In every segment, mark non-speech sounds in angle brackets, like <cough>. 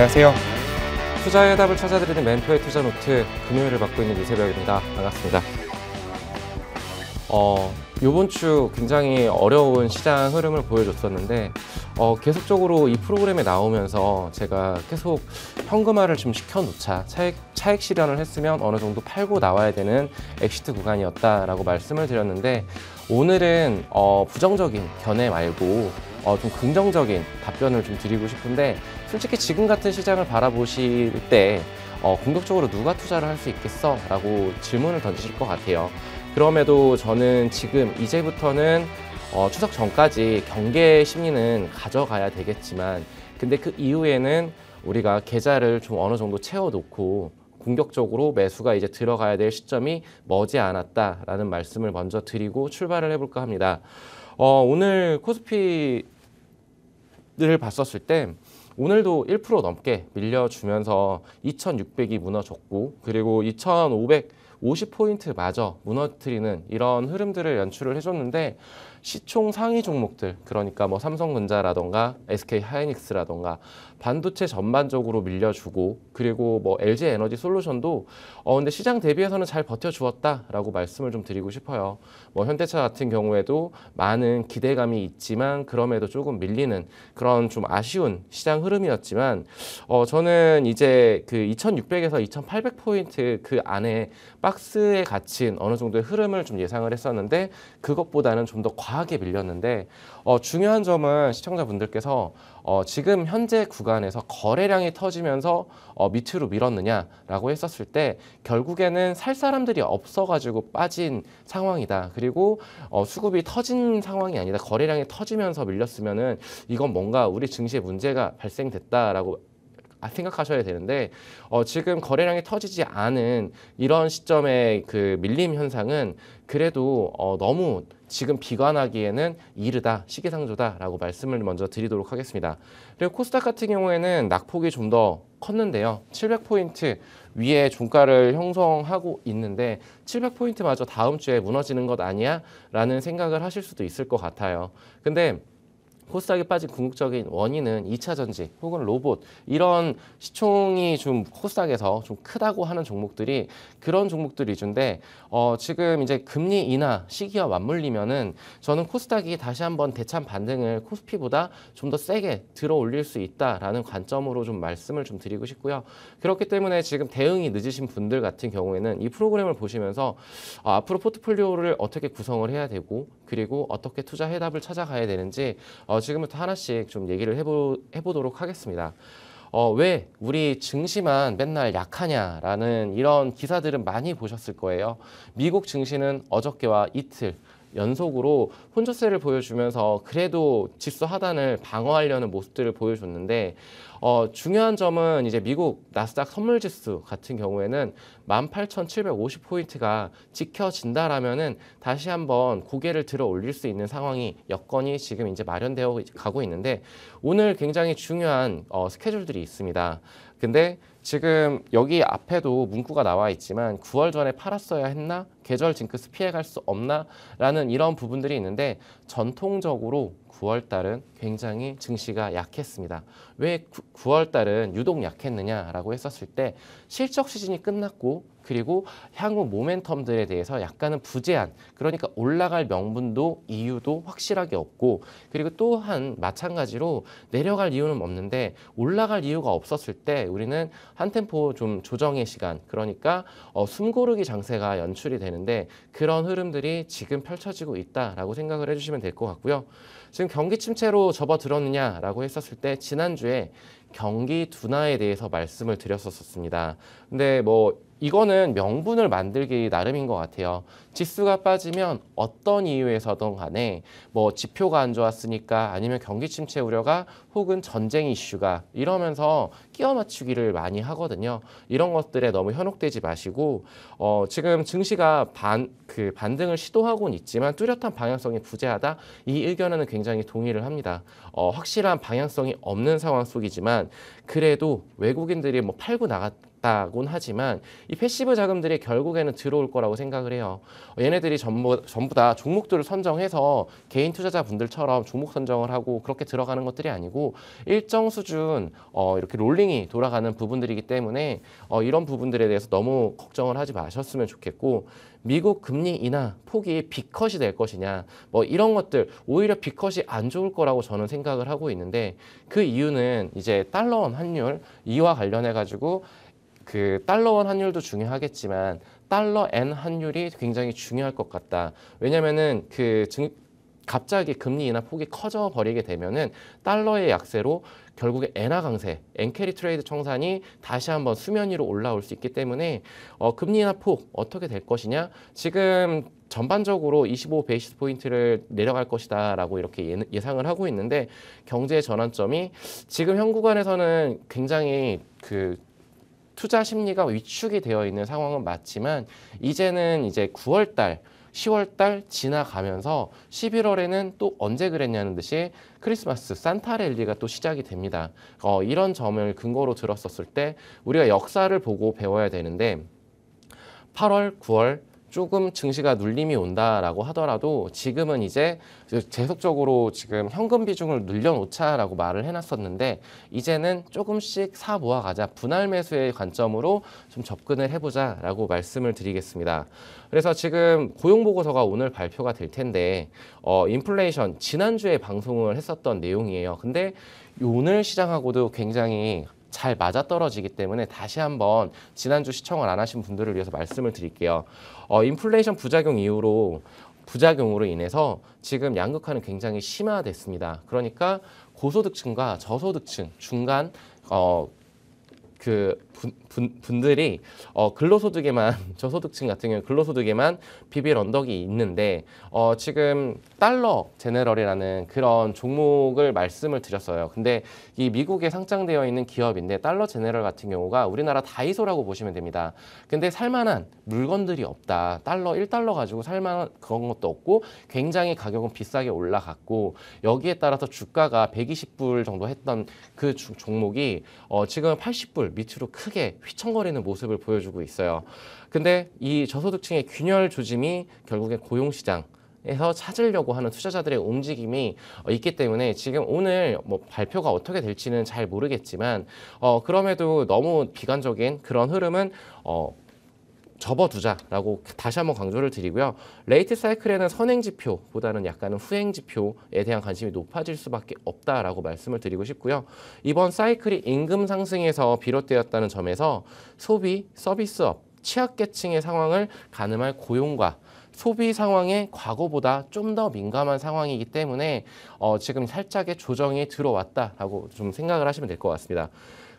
안녕하세요. 투자의 답을 찾아드리는 멘토의 투자 노트 금요일을 맡고 있는 이세벽입니다. 반갑습니다. 어, 이번 주 굉장히 어려운 시장 흐름을 보여줬었는데 어, 계속적으로 이 프로그램에 나오면서 제가 계속 현금화를 좀 시켜놓자 차익, 차익 실현을 했으면 어느 정도 팔고 나와야 되는 엑시트 구간이었다라고 말씀을 드렸는데 오늘은 어, 부정적인 견해 말고 어, 좀 긍정적인 답변을 좀 드리고 싶은데 솔직히 지금 같은 시장을 바라보실 때 어, 공격적으로 누가 투자를 할 수 있겠어? 라고 질문을 던지실 것 같아요. 그럼에도 저는 지금 이제부터는 어, 추석 전까지 경계 심리는 가져가야 되겠지만 근데 그 이후에는 우리가 계좌를 좀 어느 정도 채워놓고 공격적으로 매수가 이제 들어가야 될 시점이 머지않았다라는 말씀을 먼저 드리고 출발을 해볼까 합니다. 어, 오늘 코스피를 봤었을 때 오늘도 1% 넘게 밀려주면서 2600이 무너졌고 그리고 2 5 50포인트 마저 무너뜨리는 이런 흐름들을 연출을 해줬는데 시총 상위 종목들 그러니까 뭐 삼성전자라던가 SK하이닉스라던가 반도체 전반적으로 밀려주고 그리고 뭐 LG 에너지 솔루션도 어 근데 시장 대비해서는 잘 버텨주었다라고 말씀을 좀 드리고 싶어요. 뭐 현대차 같은 경우에도 많은 기대감이 있지만 그럼에도 조금 밀리는 그런 좀 아쉬운 시장 흐름이었지만 어 저는 이제 그 2,600에서 2,800 포인트 그 안에 박스에 갇힌 어느 정도의 흐름을 좀 예상을 했었는데 그것보다는 좀 더 과하게 밀렸는데 어 중요한 점은 시청자분들께서 어, 지금 현재 구간에서 거래량이 터지면서 어, 밑으로 밀었느냐라고 했었을 때 결국에는 살 사람들이 없어가지고 빠진 상황이다. 그리고 어, 수급이 터진 상황이 아니다. 거래량이 터지면서 밀렸으면은 이건 뭔가 우리 증시에 문제가 발생됐다라고 아, 생각하셔야 되는데 어, 지금 거래량이 터지지 않은 이런 시점의 그 밀림 현상은 그래도 어, 너무 지금 비관하기에는 이르다 시기상조다라고 말씀을 먼저 드리도록 하겠습니다. 그리고 코스닥 같은 경우에는 낙폭이 좀 더 컸는데요. 700포인트 위에 종가를 형성하고 있는데 700포인트마저 다음 주에 무너지는 것 아니야? 라는 생각을 하실 수도 있을 것 같아요. 근데 코스닥에 빠진 궁극적인 원인은 2차 전지 혹은 로봇 이런 시총이 좀 코스닥에서 좀 크다고 하는 종목들이 그런 종목들 위주인데 어, 지금 이제 금리 인하 시기와 맞물리면은 저는 코스닥이 다시 한번 대참 반등을 코스피보다 좀 더 세게 들어 올릴 수 있다라는 관점으로 좀 말씀을 좀 드리고 싶고요. 그렇기 때문에 지금 대응이 늦으신 분들 같은 경우에는 이 프로그램을 보시면서 어, 앞으로 포트폴리오를 어떻게 구성을 해야 되고 그리고 어떻게 투자 해답을 찾아가야 되는지 어, 지금부터 하나씩 좀 얘기를 해보, 해보도록 하겠습니다. 어, 왜 우리 증시만 맨날 약하냐라는 이런 기사들은 많이 보셨을 거예요. 미국 증시는 어저께와 이틀 연속으로 혼조세를 보여주면서 그래도 지수 하단을 방어하려는 모습들을 보여줬는데 어, 중요한 점은 이제 미국 나스닥 선물지수 같은 경우에는 18,750포인트가 지켜진다라면은 다시 한번 고개를 들어 올릴 수 있는 상황이 여건이 지금 이제 마련되어 가고 있는데 오늘 굉장히 중요한 어, 스케줄들이 있습니다. 근데 지금 여기 앞에도 문구가 나와 있지만 9월 전에 팔았어야 했나? 계절 징크스 피해갈 수 없나? 라는 이런 부분들이 있는데 전통적으로 9월 달은 굉장히 증시가 약했습니다. 왜 9, 월 달은 유독 약했느냐라고 했었을 때 실적 시즌이 끝났고 그리고 향후 모멘텀들에 대해서 약간은 부재한 그러니까 올라갈 명분도 이유도 확실하게 없고 그리고 또한 마찬가지로 내려갈 이유는 없는데 올라갈 이유가 없었을 때 우리는 한 템포 좀 조정의 시간 그러니까 어, 숨고르기 장세가 연출이 되는데 그런 흐름들이 지금 펼쳐지고 있다라고 생각을 해주시면 될 것 같고요. 지금 경기 침체로 접어들었느냐라고 했었을 때 지난주에 경기 둔화에 대해서 말씀을 드렸었습니다. 근데 뭐 이거는 명분을 만들기 나름인 것 같아요. 지수가 빠지면 어떤 이유에서든 간에 뭐 지표가 안 좋았으니까 아니면 경기 침체 우려가 혹은 전쟁 이슈가 이러면서 끼워 맞추기를 많이 하거든요. 이런 것들에 너무 현혹되지 마시고 어, 지금 증시가 반, 그 반등을 시도하고는 있지만 뚜렷한 방향성이 부재하다 이 의견에는 굉장히 동의를 합니다. 어, 확실한 방향성이 없는 상황 속이지만 그래도 외국인들이 뭐 팔고 나갔 다곤 하지만 이 패시브 자금들이 결국에는 들어올 거라고 생각을 해요. 얘네들이 전부, 전부 다 종목들을 선정해서 개인 투자자분들처럼 종목 선정을 하고 그렇게 들어가는 것들이 아니고 일정 수준 어, 이렇게 롤링이 돌아가는 부분들이기 때문에 어, 이런 부분들에 대해서 너무 걱정을 하지 마셨으면 좋겠고 미국 금리 인하 폭이 비컷이 될 것이냐 뭐 이런 것들 오히려 비컷이 안 좋을 거라고 저는 생각을 하고 있는데 그 이유는 이제 달러 환율 이와 관련해 가지고 그 달러원 환율도 중요하겠지만 달러 엔 환율이 굉장히 중요할 것 같다. 왜냐면은 그 증, 갑자기 금리 인하 폭이 커져 버리게 되면은 달러의 약세로 결국에 엔화 강세, 엔캐리 트레이드 청산이 다시 한번 수면 위로 올라올 수 있기 때문에 어, 금리 인하 폭 어떻게 될 것이냐? 지금 전반적으로 25 베이시스 포인트를 내려갈 것이다라고 이렇게 예상을 하고 있는데 경제의 전환점이 지금 현 구간에서는 굉장히 그 투자 심리가 위축이 되어 있는 상황은 맞지만 이제는 이제 9월 달 10월 달 지나가면서 11월에는 또 언제 그랬냐는 듯이 크리스마스 산타 랠리가 또 시작이 됩니다. 어, 이런 점을 근거로 들었었을 때 우리가 역사를 보고 배워야 되는데 8월, 9월, 조금 증시가 눌림이 온다라고 하더라도 지금은 이제 계속적으로 지금 현금 비중을 늘려놓자라고 말을 해놨었는데 이제는 조금씩 사 모아가자 분할 매수의 관점으로 좀 접근을 해보자라고 말씀을 드리겠습니다. 그래서 지금 고용보고서가 오늘 발표가 될 텐데 어, 인플레이션 지난주에 방송을 했었던 내용이에요. 근데 오늘 시장하고도 굉장히 잘 맞아떨어지기 때문에 다시 한번 지난주 시청을 안 하신 분들을 위해서 말씀을 드릴게요. 어, 인플레이션 부작용 이후로 부작용으로 인해서 지금 양극화는 굉장히 심화됐습니다. 그러니까 고소득층과 저소득층 중간 어, 그 부, 분, 들이 어, 근로소득에만 <laughs> 저소득층 같은 경우 근로소득에만 비빌 언덕이 있는데 어, 지금 달러 제네럴이라는 그런 종목을 말씀을 드렸어요. 근데 이 미국에 상장되어 있는 기업인데 달러 제네럴 같은 경우가 우리나라 다이소라고 보시면 됩니다. 근데 살만한 물건들이 없다. 달러 일달러 가지고 살만한 그런 것도 없고 굉장히 가격은 비싸게 올라갔고 여기에 따라서 주가가 120불 정도 했던 그 주, 종목이 어, 지금 80불 밑으로 크게 휘청거리는 모습을 보여주고 있어요. 근데 이 저소득층의 균열 조짐이 결국에 고용시장 에서 찾으려고 하는 투자자들의 움직임이 어, 있기 때문에 지금 오늘 뭐 발표가 어떻게 될지는 잘 모르겠지만 어 그럼에도 너무 비관적인 그런 흐름은 어 접어두자라고 다시 한번 강조를 드리고요. 레이트 사이클에는 선행 지표보다는 약간은 후행 지표에 대한 관심이 높아질 수밖에 없다라고 말씀을 드리고 싶고요. 이번 사이클이 임금 상승에서 비롯되었다는 점에서 소비, 서비스업, 취약계층의 상황을 가늠할 고용과 소비 상황에 과거보다 좀 더 민감한 상황이기 때문에 어, 지금 살짝의 조정이 들어왔다라고 좀 생각을 하시면 될 것 같습니다.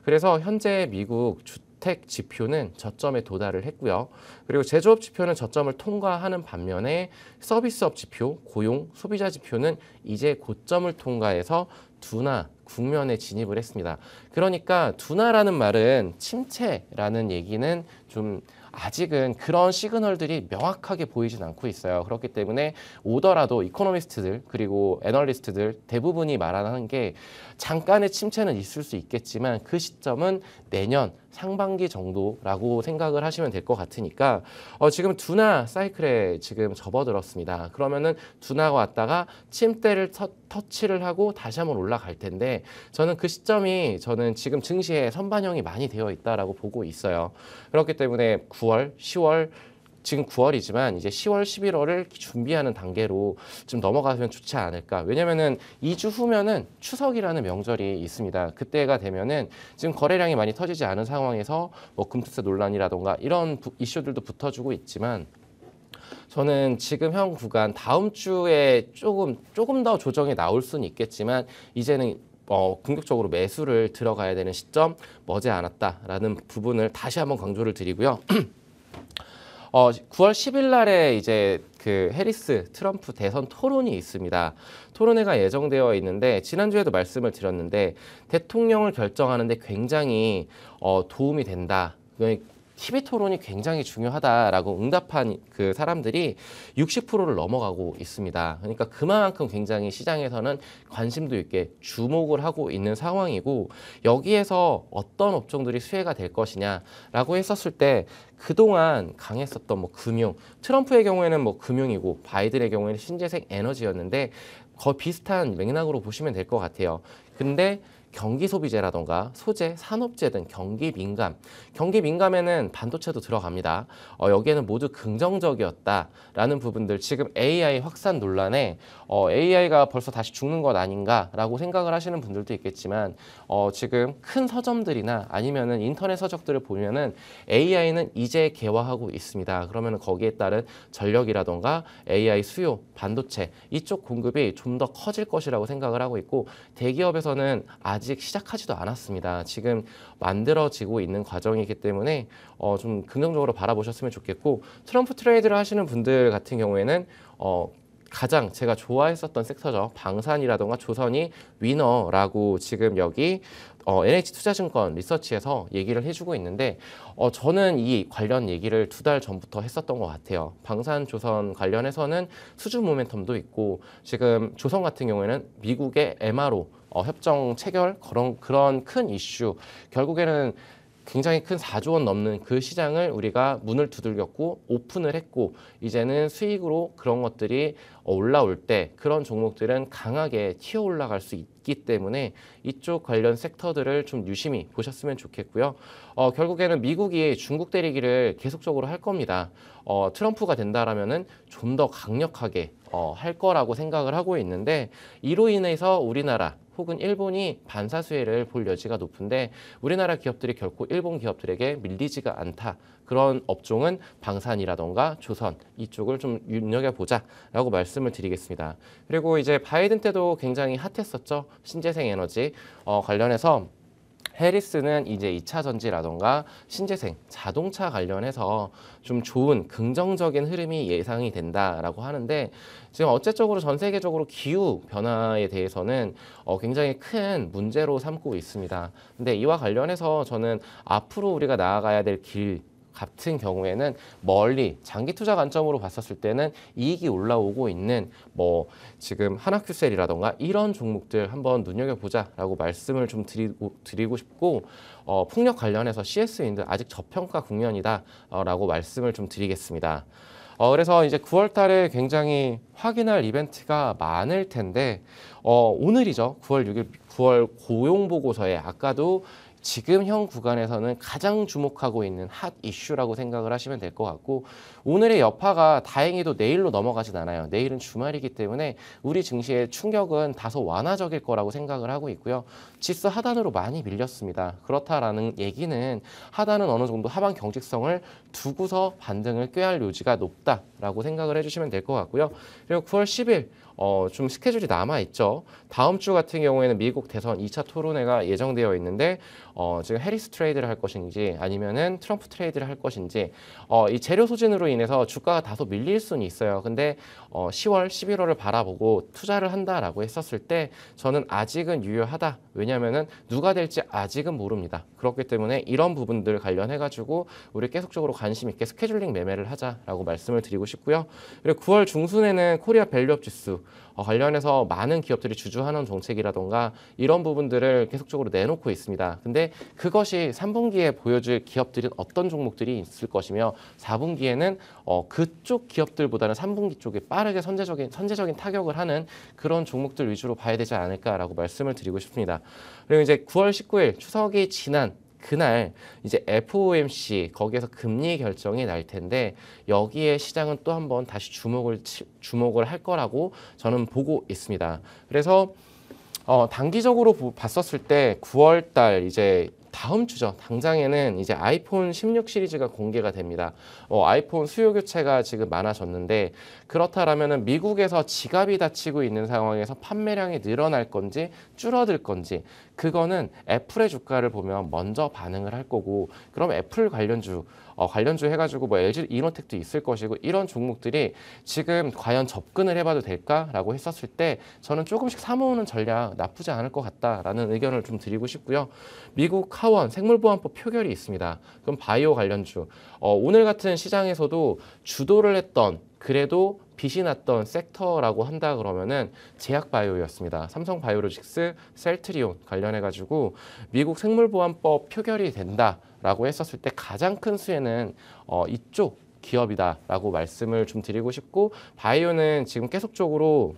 그래서 현재 미국 주, 주택 지표는 저점에 도달을 했고요. 그리고 제조업 지표는 저점을 통과하는 반면에 서비스업 지표, 고용, 소비자 지표는 이제 고점을 통과해서 둔화 국면에 진입을 했습니다. 그러니까 둔화라는 말은 침체라는 얘기는 좀 아직은 그런 시그널들이 명확하게 보이진 않고 있어요. 그렇기 때문에 오더라도 이코노미스트들 그리고 애널리스트들 대부분이 말하는 게 잠깐의 침체는 있을 수 있겠지만 그 시점은 내년 상반기 정도라고 생각을 하시면 될 것 같으니까 어, 지금 둔화 사이클에 지금 접어들었습니다. 그러면은 둔화가 왔다가 침대를 터, 터치를 하고 다시 한번 올라갈 텐데 저는 그 시점이 저는 지금 증시에 선반영이 많이 되어 있다라고 보고 있어요. 그렇기 때문에 9월, 10월 지금 9월이지만 이제 10월, 11월을 준비하는 단계로 좀 넘어가면 좋지 않을까. 왜냐면은 2주 후면은 추석이라는 명절이 있습니다. 그때가 되면은 지금 거래량이 많이 터지지 않은 상황에서 뭐 금투세 논란이라던가 이런 부, 이슈들도 붙어주고 있지만 저는 지금 현 구간 다음 주에 조금 조금 더 조정이 나올 수는 있겠지만 이제는 어, 공격적으로 매수를 들어가야 되는 시점 머지 않았다라는 부분을 다시 한번 강조를 드리고요. <clears throat> 어, 9월 10일 날에 이제 그 해리스 트럼프 대선 토론이 있습니다. 토론회가 예정되어 있는데 지난주에도 말씀을 드렸는데 대통령을 결정하는데 굉장히 어, 도움이 된다. TV 토론이 굉장히 중요하다라고 응답한 그 사람들이 60%를 넘어가고 있습니다. 그러니까 그만큼 굉장히 시장에서는 관심도 있게 주목을 하고 있는 상황이고 여기에서 어떤 업종들이 수혜가 될 것이냐라고 했었을 때 그동안 강했었던 뭐 금융, 트럼프의 경우에는 뭐 금융이고 바이든의 경우에는 신재생 에너지였는데 거의 비슷한 맥락으로 보시면 될 것 같아요. 근데 경기 소비재라던가 소재, 산업재 등 경기 민감. 경기 민감에는 반도체도 들어갑니다. 어, 여기에는 모두 긍정적이었다라는 부분들 지금 AI 확산 논란에 어, AI가 벌써 다시 죽는 것 아닌가라고 생각을 하시는 분들도 있겠지만 어, 지금 큰 서점들이나 아니면은 인터넷 서적들을 보면은 AI는 이제 개화하고 있습니다. 그러면 거기에 따른 전력이라던가 AI 수요, 반도체 이쪽 공급이 좀 더 커질 것이라고 생각을 하고 있고 대기업에서는 아 아직 시작하지도 않았습니다. 지금 만들어지고 있는 과정이기 때문에 어, 좀 긍정적으로 바라보셨으면 좋겠고 트럼프 트레이드를 하시는 분들 같은 경우에는 어, 가장 제가 좋아했었던 섹터죠. 방산이라던가 조선이 위너라고 지금 여기 어, NH투자증권 리서치에서 얘기를 해주고 있는데 어, 저는 이 관련 얘기를 두 달 전부터 했었던 것 같아요. 방산조선 관련해서는 수주 모멘텀도 있고 지금 조선 같은 경우에는 미국의 MRO 어, 협정 체결 그런 그런 큰 이슈 결국에는 굉장히 큰 4조 원 넘는 그 시장을 우리가 문을 두들겼고 오픈을 했고 이제는 수익으로 그런 것들이 올라올 때 그런 종목들은 강하게 튀어 올라갈 수 있기 때문에 이쪽 관련 섹터들을 좀 유심히 보셨으면 좋겠고요. 어, 결국에는 미국이 중국 때리기를 계속적으로 할 겁니다. 어, 트럼프가 된다라면은 좀 더 강력하게 어, 할 거라고 생각을 하고 있는데 이로 인해서 우리나라 혹은 일본이 반사 수혜를 볼 여지가 높은데 우리나라 기업들이 결코 일본 기업들에게 밀리지가 않다. 그런 업종은 방산이라던가 조선 이쪽을 좀 눈여겨보자라고 말씀을 드리겠습니다. 그리고 이제 바이든 때도 굉장히 핫했었죠. 신재생 에너지 어, 관련해서 해리스는 이제 2차 전지라던가 신재생, 자동차 관련해서 좀 좋은 긍정적인 흐름이 예상이 된다라고 하는데 지금 어째적으로 전 세계적으로 기후 변화에 대해서는 어, 굉장히 큰 문제로 삼고 있습니다. 근데 이와 관련해서 저는 앞으로 우리가 나아가야 될 길, 같은 경우에는 멀리 장기 투자 관점으로 봤었을 때는 이익이 올라오고 있는 뭐 지금 하나큐셀이라던가 이런 종목들 한번 눈여겨보자라고 말씀을 좀 드리고, 드리고 싶고 어, 폭력 관련해서 CS인들 아직 저평가 국면이다라고 말씀을 좀 드리겠습니다. 어, 그래서 이제 9월 달에 굉장히 확인할 이벤트가 많을 텐데, 어, 오늘이죠. 9월 6일, 9월 고용 보고서에 아까도 지금 현 구간에서는 가장 주목하고 있는 핫 이슈라고 생각을 하시면 될 것 같고 오늘의 여파가 다행히도 내일로 넘어가진 않아요. 내일은 주말이기 때문에 우리 증시의 충격은 다소 완화적일 거라고 생각을 하고 있고요. 지수 하단으로 많이 밀렸습니다. 그렇다라는 얘기는 하단은 어느 정도 하반 경직성을 두고서 반등을 꾀할 요지가 높다라고 생각을 해주시면 될 것 같고요. 그리고 9월 10일 어, 좀 스케줄이 남아있죠. 다음 주 같은 경우에는 미국 대선 2차 토론회가 예정되어 있는데, 어, 지금 해리스 트레이드를 할 것인지 아니면은 트럼프 트레이드를 할 것인지, 어, 이 재료 소진으로 인해서 주가가 다소 밀릴 수는 있어요. 근데 어, 10월, 11월을 바라보고 투자를 한다라고 했었을 때 저는 아직은 유효하다. 왜냐하면 누가 될지 아직은 모릅니다. 그렇기 때문에 이런 부분들 관련해 가지고 우리 계속적으로 관심 있게 스케줄링 매매를 하자라고 말씀을 드리고 싶고요. 그리고 9월 중순에는 코리아 밸류업 지수 어, 관련해서 많은 기업들이 주주하는 정책이라던가 이런 부분들을 계속적으로 내놓고 있습니다. 근데 그것이 3분기에 보여줄 기업들은 어떤 종목들이 있을 것이며 4분기에는 어, 그쪽 기업들보다는 3분기 쪽에 빠르게 선제적인 선제적인 타격을 하는 그런 종목들 위주로 봐야 되지 않을까라고 말씀을 드리고 싶습니다. 그리고 이제 9월 19일 추석이 지난 그날 이제 FOMC 거기에서 금리 결정이 날 텐데 여기에 시장은 또 한 번 다시 주목을 주목을 할 거라고 저는 보고 있습니다. 그래서 어, 단기적으로 봤었을 때 9월 달 이제 다음 주죠. 당장에는 이제 아이폰 16 시리즈가 공개가 됩니다. 어, 아이폰 수요 교체가 지금 많아졌는데 그렇다라면 미국에서 지갑이 다치고 있는 상황에서 판매량이 늘어날 건지 줄어들 건지 그거는 애플의 주가를 보면 먼저 반응을 할 거고 그럼 애플 관련주 어, 관련주 해가지고 뭐 LG 이노텍도 있을 것이고 이런 종목들이 지금 과연 접근을 해봐도 될까라고 했었을 때 저는 조금씩 사모으는 전략 나쁘지 않을 것 같다라는 의견을 좀 드리고 싶고요. 미국 하원 생물보안법 표결이 있습니다. 그럼 바이오 관련주 어, 오늘 같은 시장에서도 주도를 했던 그래도 빛이 났던 섹터라고 한다 그러면은 제약바이오였습니다. 삼성바이오로직스 셀트리온 관련해 가지고 미국 생물보안법 표결이 된다라고 했었을 때 가장 큰 수혜는 어 이쪽 기업이다라고 말씀을 좀 드리고 싶고 바이오는 지금 계속적으로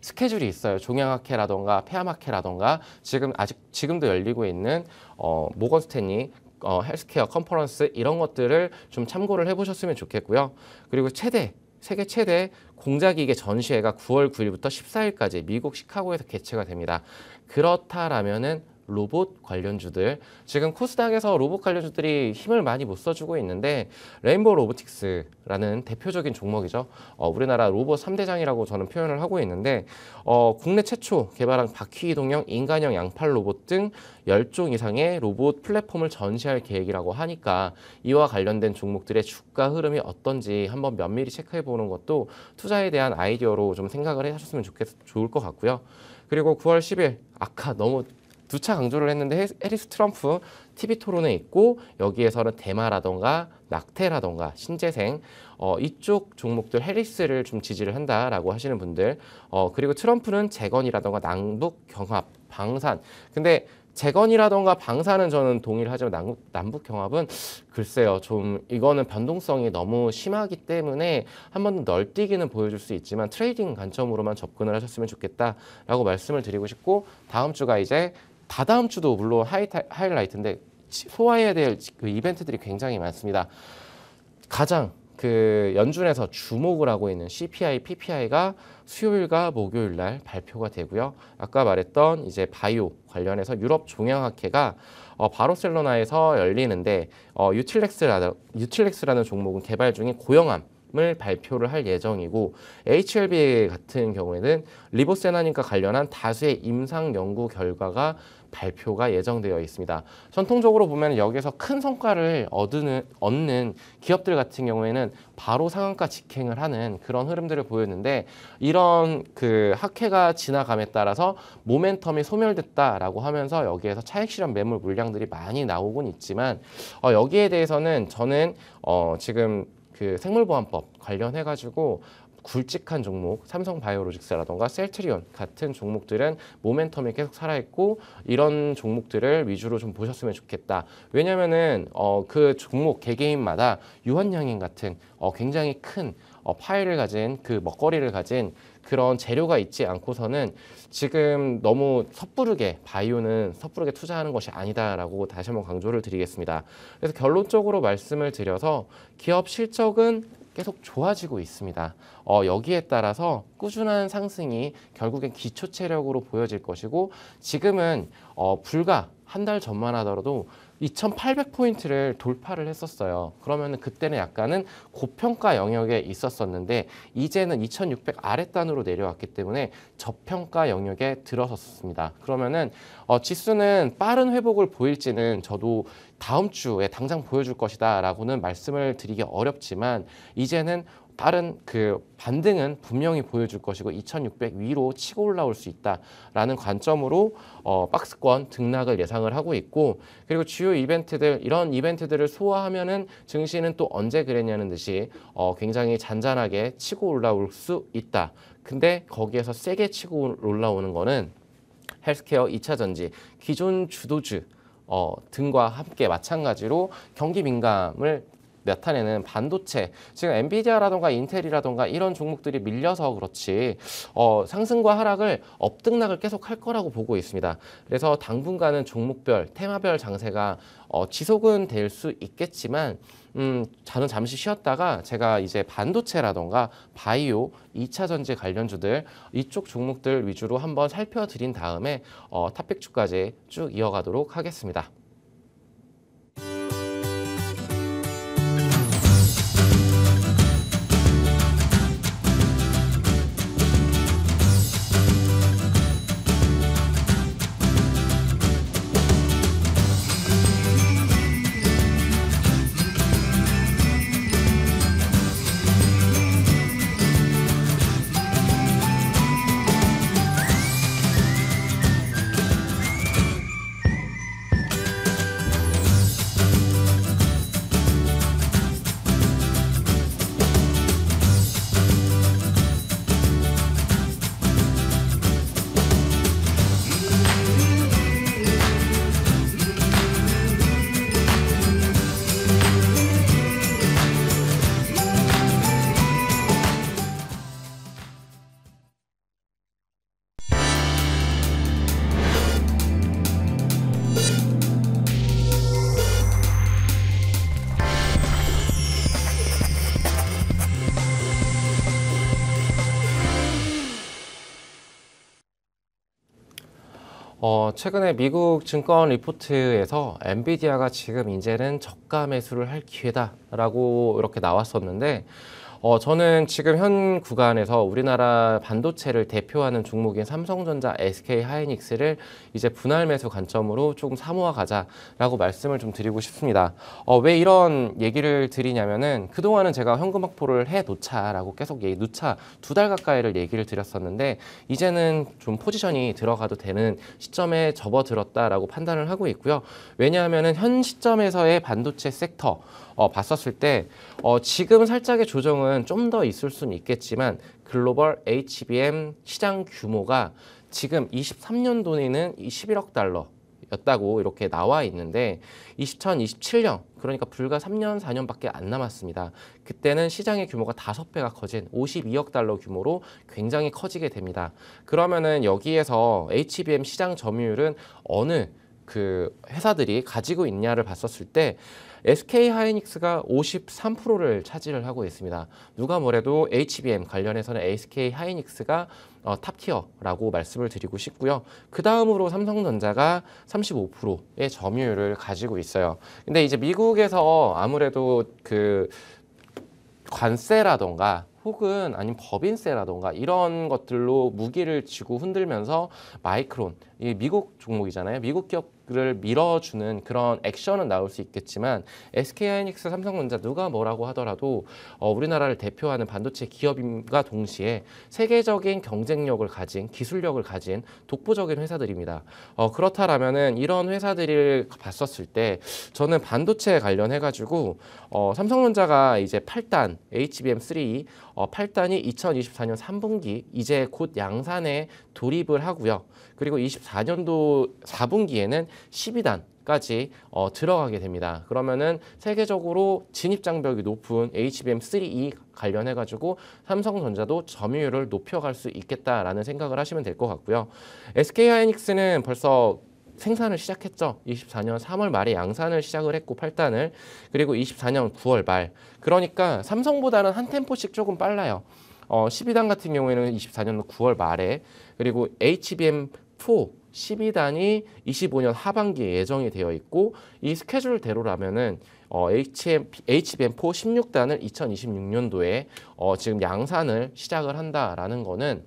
스케줄이 있어요. 종양학회라던가 폐암학회라던가 지금 아직 지금도 열리고 있는 어, 모건 스탠리 어, 헬스케어 컨퍼런스 이런 것들을 좀 참고를 해보셨으면 좋겠고요. 그리고 최대 세계 최대 공자기계 전시회가 9월 9일부터 14일까지 미국 시카고에서 개최가 됩니다. 그렇다라면 로봇 관련주들 지금 코스닥에서 로봇 관련주들이 힘을 많이 못 써주고 있는데 레인보우 로보틱스라는 대표적인 종목이죠. 어, 우리나라 로봇 3대장이라고 저는 표현을 하고 있는데 어, 국내 최초 개발한 바퀴 이동형 인간형 양팔 로봇 등 10종 이상의 로봇 플랫폼을 전시할 계획이라고 하니까 이와 관련된 종목들의 주가 흐름이 어떤지 한번 면밀히 체크해 보는 것도 투자에 대한 아이디어로 좀 생각을 하셨으면 좋겠, 좋을 것 같고요. 그리고 9월 10일 아까 너무 두차 강조를 했는데 해리스 트럼프 TV 토론에 있고 여기에서는 대마라던가 낙태라던가 신재생 어, 이쪽 종목들 해리스를 좀 지지를 한다라고 하시는 분들 어, 그리고 트럼프는 재건이라던가 남북 경합 방산 근데 재건이라던가 방사는 저는 동의를 하지만 남, 남북 경합은 글쎄요 좀 이거는 변동성이 너무 심하기 때문에 한 번 널뛰기는 보여줄 수 있지만 트레이딩 관점으로만 접근을 하셨으면 좋겠다라고 말씀을 드리고 싶고 다음 주가 이제 다다음 주도 물론 하이타, 하이라이트인데 소화해야 될그 이벤트들이 굉장히 많습니다. 가장 그 연준에서 주목을 하고 있는 CPI, PPI가 수요일과 목요일 날 발표가 되고요. 아까 말했던 이제 바이오 관련해서 유럽 종양학회가 어, 바르셀로나에서 열리는데 어, 유틸렉스라 유틸렉스라는 종목은 개발 중인 고형암 을 발표를 할 예정이고 HLB 같은 경우에는 리보세나닌과 관련한 다수의 임상 연구 결과가 발표가 예정되어 있습니다. 전통적으로 보면 여기서큰 성과를 얻는, 얻는 기업들 같은 경우에는 바로 상한가 직행을 하는 그런 흐름들을 보였는데 이런 그 학회가 지나감에 따라서 모멘텀이 소멸됐다라고 하면서 여기에서 차익 실현 매물 물량들이 많이 나오곤 있지만 어, 여기에 대해서는 저는 어, 지금 그 생물보안법 관련해 가지고 굵직한 종목, 삼성바이오로직스라던가 셀트리온 같은 종목들은 모멘텀이 계속 살아있고 이런 종목들을 위주로 좀 보셨으면 좋겠다. 왜냐면은 어, 그 종목 개개인마다 유한양인 같은 어, 굉장히 큰 어, 파일을 가진 그 먹거리를 가진 그런 재료가 있지 않고서는 지금 너무 섣부르게 바이오는 섣부르게 투자하는 것이 아니다라고 다시 한번 강조를 드리겠습니다. 그래서 결론적으로 말씀을 드려서 기업 실적은 계속 좋아지고 있습니다. 어, 여기에 따라서 꾸준한 상승이 결국엔 기초 체력으로 보여질 것이고 지금은 어, 불과 한 달 전만 하더라도 2,800포인트를 돌파를 했었어요. 그러면 그때는 약간은 고평가 영역에 있었었는데 이제는 2,600 아래단으로 내려왔기 때문에 저평가 영역에 들어섰습니다. 그러면은 어, 지수는 빠른 회복을 보일지는 저도 다음 주에 당장 보여줄 것이다 라고는 말씀을 드리기 어렵지만 이제는 다른 그 반등은 분명히 보여줄 것이고 2600 위로 치고 올라올 수 있다라는 관점으로 어, 박스권 등락을 예상을 하고 있고 그리고 주요 이벤트들 이런 이벤트들을 소화하면은 증시는 또 언제 그랬냐는 듯이 어, 굉장히 잔잔하게 치고 올라올 수 있다. 근데 거기에서 세게 치고 올라오는 거는 헬스케어 2차 전지 기존 주도주 어, 등과 함께 마찬가지로 경기 민감을 나타내는 반도체 지금 엔비디아라던가 인텔이라던가 이런 종목들이 밀려서 그렇지 어, 상승과 하락을 업등락을 계속 할 거라고 보고 있습니다. 그래서 당분간은 종목별 테마별 장세가 어, 지속은 될 수 있겠지만 음, 저는 잠시 쉬었다가 제가 이제 반도체라던가 바이오, 2차 전지 관련주들 이쪽 종목들 위주로 한번 살펴드린 다음에 어, 탑백주까지쭉 이어가도록 하겠습니다. 최근에 미국 증권 리포트에서 엔비디아가 지금 이제는 저가 매수를 할 기회다라고 이렇게 나왔었는데 어, 저는 지금 현 구간에서 우리나라 반도체를 대표하는 종목인 삼성전자, SK 하이닉스를 이제 분할 매수 관점으로 조금 사모아 가자라고 말씀을 좀 드리고 싶습니다. 어, 왜 이런 얘기를 드리냐면은 그동안은 제가 현금 확보를 해 놓자라고 계속 얘기, 누차 두 달 가까이를 얘기를 드렸었는데 이제는 좀 포지션이 들어가도 되는 시점에 접어들었다라고 판단을 하고 있고요. 왜냐하면은 현 시점에서의 반도체 섹터 어, 봤었을 때 어, 지금 살짝의 조정은 좀 더 있을 수는 있겠지만 글로벌 HBM 시장 규모가 지금 23년 도에는 11억 달러 였다고 이렇게 나와 있는데 2027년 그러니까 불과 3년 4년밖에 안 남았습니다. 그때는 시장의 규모가 5배가 커진 52억 달러 규모로 굉장히 커지게 됩니다. 그러면은 여기에서 HBM 시장 점유율은 어느 그 회사들이 가지고 있냐를 봤었을 때 SK 하이닉스가 53%를 차지를 하고 있습니다. 누가 뭐래도 HBM 관련해서는 SK 하이닉스가 어, 탑티어라고 말씀을 드리고 싶고요. 그 다음으로 삼성전자가 35%의 점유율을 가지고 있어요. 근데 이제 미국에서 아무래도 그 관세라던가 혹은 아니면 법인세라던가 이런 것들로 무기를 쥐고 흔들면서 마이크론, 이 미국 종목이잖아요. 미국 기업 를 밀어주는 그런 액션은 나올 수 있겠지만 SK 하이닉스, 삼성전자 누가 뭐라고 하더라도 어, 우리나라를 대표하는 반도체 기업임과 동시에 세계적인 경쟁력을 가진 기술력을 가진 독보적인 회사들입니다. 어, 그렇다면은 이런 회사들을 봤었을 때 저는 반도체 에 관련해 가지고 어, 삼성전자가 이제 8단 HBM3 어, 8단이 2024년 3분기 이제 곧 양산에 돌입을 하고요. 그리고 24년도 4분기에는 12단 까지 어, 들어가게 됩니다. 그러면은 세계적으로 진입 장벽이 높은 HBM3E 관련해 가지고 삼성전자도 점유율을 높여갈 수 있겠다라는 생각을 하시면 될 것 같고요. SK 하이닉스는 벌써 생산을 시작했죠. 24년 3월 말에 양산을 시작을 했고 8단을 그리고 24년 9월 말 그러니까 삼성보다는 한 템포씩 조금 빨라요. 어, 12단 같은 경우에는 24년 9월 말에 그리고 HBM4 12단이 25년 하반기에 예정이 되어 있고 이 스케줄대로라면은 어, HM, HBM4 16단을 2026년도에 어, 지금 양산을 시작을 한다라는 거는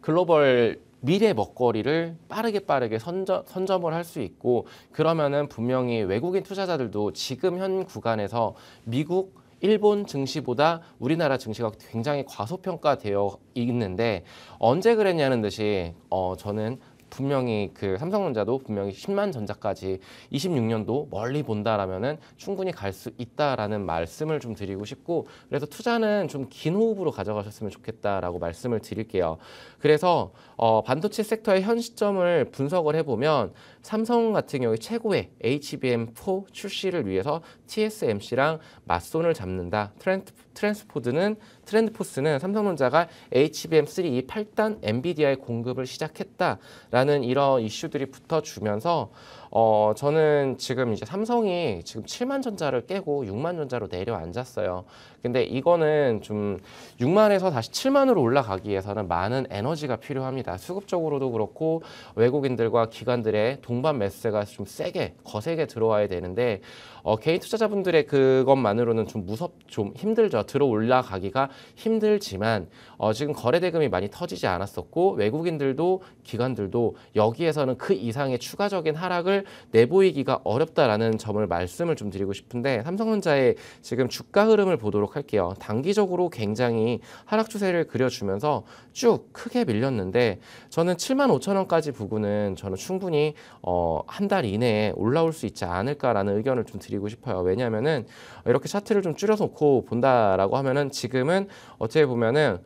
글로벌 미래 먹거리를 빠르게 빠르게 선점, 선점을 할 수 있고 그러면은 분명히 외국인 투자자들도 지금 현 구간에서 미국 일본 증시보다 우리나라 증시가 굉장히 과소평가되어 있는데 언제 그랬냐는 듯이 어, 저는 분명히 그 삼성전자도 분명히 10만 전자까지 26년도 멀리 본다라면은 충분히 갈 수 있다라는 말씀을 좀 드리고 싶고 그래서 투자는 좀 긴 호흡으로 가져가셨으면 좋겠다라고 말씀을 드릴게요. 그래서 어 반도체 섹터의 현 시점을 분석을 해보면 삼성 같은 경우에 최고의 HBM4 출시를 위해서 TSMC랑 맞손을 잡는다. 트렌드, 트랜스포드는 트렌드포스는 삼성전자가 HBM3 8단 엔비디아 i 의 공급을 시작했다라는 이런 이슈들이 붙어주면서 어, 저는 지금 이제 삼성이 지금 7만 전자를 깨고 6만 전자로 내려앉았어요. 근데 이거는 좀 6만에서 다시 7만으로 올라가기 위해서는 많은 에너지가 필요합니다. 수급적으로도 그렇고 외국인들과 기관들의 동반 매스가 좀 세게 거세게 들어와야 되는데 어, 개인 투자자분들의 그것만으로는 좀 무섭 좀 힘들죠. 들어 올라가기가 힘들지만 어, 지금 거래 대금이 많이 터지지 않았었고 외국인들도 기관들도 여기에서는 그 이상의 추가적인 하락을 수익을 내보이기가 어렵다라는 점을 말씀을 좀 드리고 싶은데 삼성전자의 지금 주가 흐름을 보도록 할게요. 단기적으로 굉장히 하락 추세를 그려주면서 쭉 크게 밀렸는데 저는 7만 5천 원까지 부근은 저는 충분히 어, 한달 이내에 올라올 수 있지 않을까라는 의견을 좀 드리고 싶어요. 왜냐하면 이렇게 차트를 좀 줄여놓고 본다라고 하면은 지금은 어떻게 보면은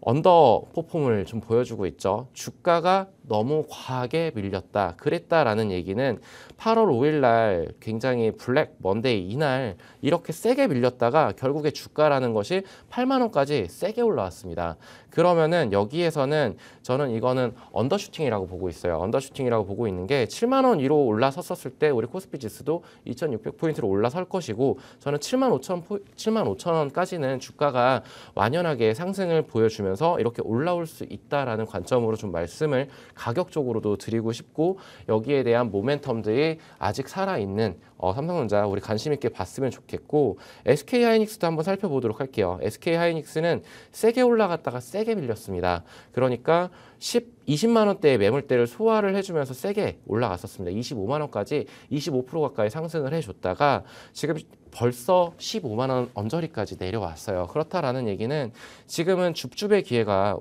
언더 포폼을 좀 보여주고 있죠. 주가가 너무 과하게 밀렸다 그랬다라는 얘기는 8월 5일 날 굉장히 블랙 먼데이 이날 이렇게 세게 밀렸다가 결국에 주가라는 것이 8만 원까지 세게 올라왔습니다. 그러면은 여기에서는 저는 이거는 언더슈팅이라고 보고 있어요. 언더슈팅이라고 보고 있는 게 7만 원 위로 올라섰었을 때 우리 코스피 지수도 2,600포인트로 올라설 것이고 저는 7만 5천 7만 5천 원까지는 주가가 완연하게 상승을 보여주면서 이렇게 올라올 수 있다라는 관점으로 좀 말씀을 가격적으로도 드리고 싶고 여기에 대한 모멘텀들이 아직 살아있는 어, 삼성전자 우리 관심 있게 봤으면 좋겠고 SK 하이닉스도 한번 살펴보도록 할게요. SK 하이닉스는 세게 올라갔다가 세게 밀렸습니다. 그러니까 10, 20만 원대의 매물대를 소화를 해주면서 세게 올라갔었습니다. 25만 원까지 25% 가까이 상승을 해줬다가 지금 벌써 15만 원 언저리까지 내려왔어요. 그렇다라는 얘기는 지금은 줍줍의 기회가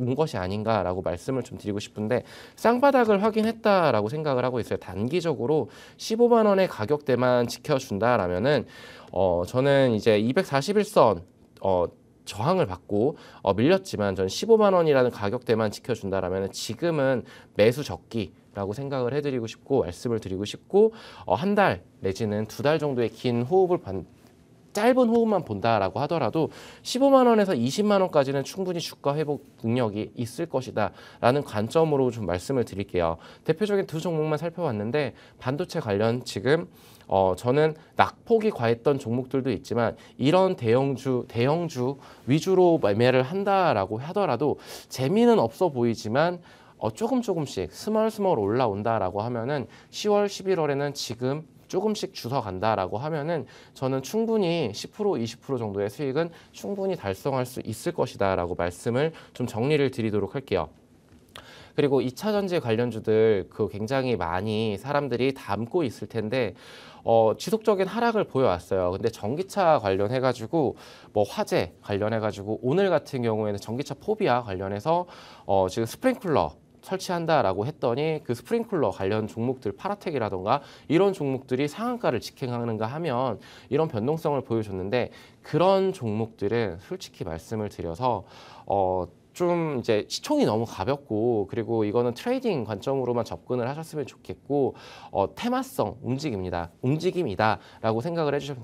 온 것이 아닌가라고 말씀을 좀 드리고 싶은데 쌍바닥을 확인했다라고 생각을 하고 있어요. 단기적으로 15만 원의 가격대만 지켜준다라면은 어 저는 이제 241선 어 저항을 받고 어, 밀렸지만 전 15만 원이라는 가격대만 지켜준다라면 지금은 매수 적기 라고 생각을 해드리고 싶고 말씀을 드리고 싶고 어, 한 달 내지는 두 달 정도의 긴 호흡을 반, 짧은 호흡만 본다라고 하더라도 15만 원에서 20만 원까지는 충분히 주가 회복 능력이 있을 것이다라는 관점으로 좀 말씀을 드릴게요. 대표적인 두 종목만 살펴봤는데 반도체 관련 지금 어, 저는 낙폭이 과했던 종목들도 있지만 이런 대형주, 대형주 위주로 매매를 한다라고 하더라도 재미는 없어 보이지만 어, 조금 조금씩 스멀스멀 올라온다라고 하면은 10월, 11월에는 지금 조금씩 주서 간다라고 하면은 저는 충분히 10% 20% 정도의 수익은 충분히 달성할 수 있을 것이다라고 말씀을 좀 정리를 드리도록 할게요. 그리고 2차 전지 관련주들 그 굉장히 많이 사람들이 담고 있을 텐데 어, 지속적인 하락을 보여왔어요. 근데 전기차 관련해가지고 뭐 화재 관련해가지고 오늘 같은 경우에는 전기차 포비아 관련해서 어, 지금 스프링클러 설치한다라고 했더니 그 스프링클러 관련 종목들 파라텍이라던가 이런 종목들이 상한가를 직행하는가 하면 이런 변동성을 보여줬는데 그런 종목들은 솔직히 말씀을 드려서 어, 좀 이제 시총이 너무 가볍고 그리고 이거는 트레이딩 관점으로만 접근을 하셨으면 좋겠고 어, 테마성 움직입니다 움직임이다라고 생각을 해주셨,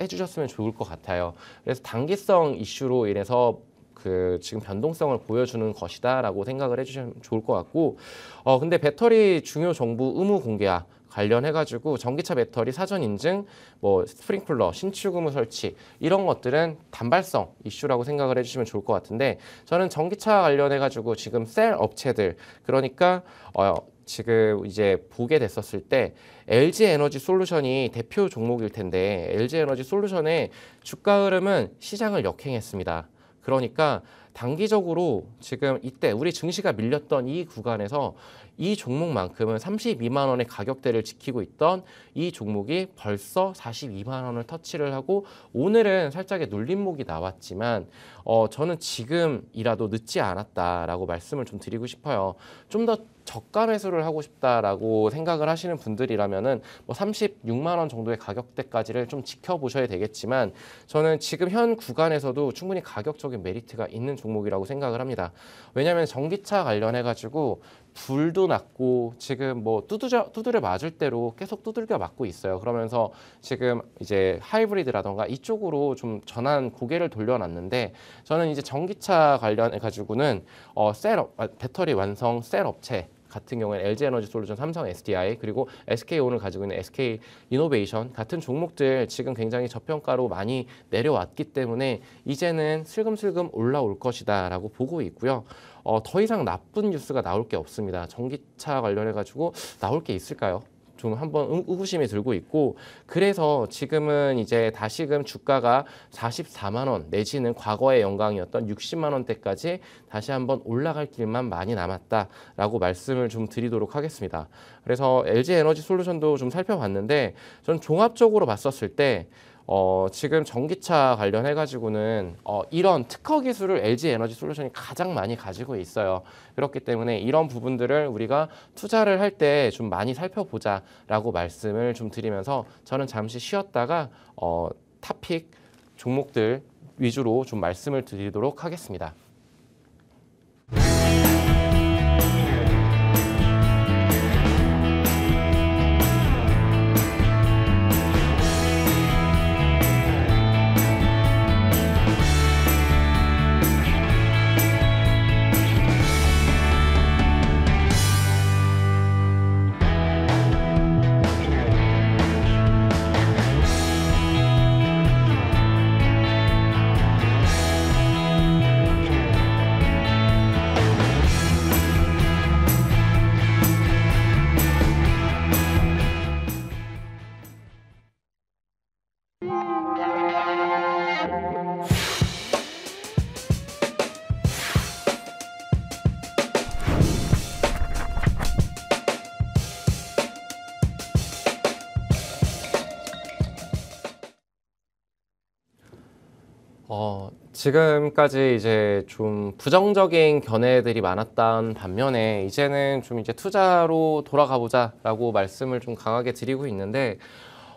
해주셨으면 좋을 것 같아요. 그래서 단기성 이슈로 인해서 그 지금 변동성을 보여주는 것이다라고 생각을 해주시면 좋을 것 같고 어 근데 배터리 중요 정보 의무 공개화 관련해가지고 전기차 배터리 사전 인증, 뭐 스프링쿨러, 신축 의무 설치 이런 것들은 단발성 이슈라고 생각을 해주시면 좋을 것 같은데 저는 전기차 관련해가지고 지금 셀 업체들 그러니까 어, 지금 이제 보게 됐었을 때 LG 에너지 솔루션이 대표 종목일 텐데 LG 에너지 솔루션의 주가 흐름은 시장을 역행했습니다. 그러니까 단기적으로 지금 이때 우리 증시가 밀렸던 이 구간에서 이 종목만큼은 32만 원의 가격대를 지키고 있던 이 종목이 벌써 42만 원을 터치를 하고 오늘은 살짝의 눌림목이 나왔지만 어 저는 지금이라도 늦지 않았다라고 말씀을 좀 드리고 싶어요. 좀더 저가 매수를 하고 싶다라고 생각을 하시는 분들이라면은 뭐 36만 원 정도의 가격대까지를 좀 지켜보셔야 되겠지만 저는 지금 현 구간에서도 충분히 가격적인 메리트가 있는 종목이라고 생각을 합니다. 왜냐하면 전기차 관련해 가지고 불도 났고 지금 뭐 두드려, 두드려 맞을 대로 계속 두들겨 맞고 있어요. 그러면서 지금 이제 하이브리드라던가 이쪽으로 좀 전환 고개를 돌려놨는데 저는 이제 전기차 관련해 가지고는 어, 셀업 아, 배터리 완성 셀 업체 같은 경우에는 LG 에너지 솔루션, 삼성 SDI 그리고 SK 오늘 가지고 있는 SK 이노베이션 같은 종목들 지금 굉장히 저평가로 많이 내려왔기 때문에 이제는 슬금슬금 올라올 것이다라고 보고 있고요. 어, 더 이상 나쁜 뉴스가 나올 게 없습니다. 전기차 관련해 가지고 나올 게 있을까요? 좀 한번 의구심이 들고 있고 그래서 지금은 이제 다시금 주가가 44만 원 내지는 과거의 영광이었던 60만 원대까지 다시 한번 올라갈 길만 많이 남았다라고 말씀을 좀 드리도록 하겠습니다. 그래서 LG 에너지 솔루션도 좀 살펴봤는데 저는 종합적으로 봤었을 때 어, 지금 전기차 관련해 가지고는 어, 이런 특허 기술을 LG 에너지 솔루션이 가장 많이 가지고 있어요. 그렇기 때문에 이런 부분들을 우리가 투자를 할 때 좀 많이 살펴보자라고 말씀을 좀 드리면서 저는 잠시 쉬었다가 어, 탑픽 종목들 위주로 좀 말씀을 드리도록 하겠습니다. 지금까지 이제 좀 부정적인 견해들이 많았던 반면에 이제는 좀 이제 투자로 돌아가 보자라고 말씀을 좀 강하게 드리고 있는데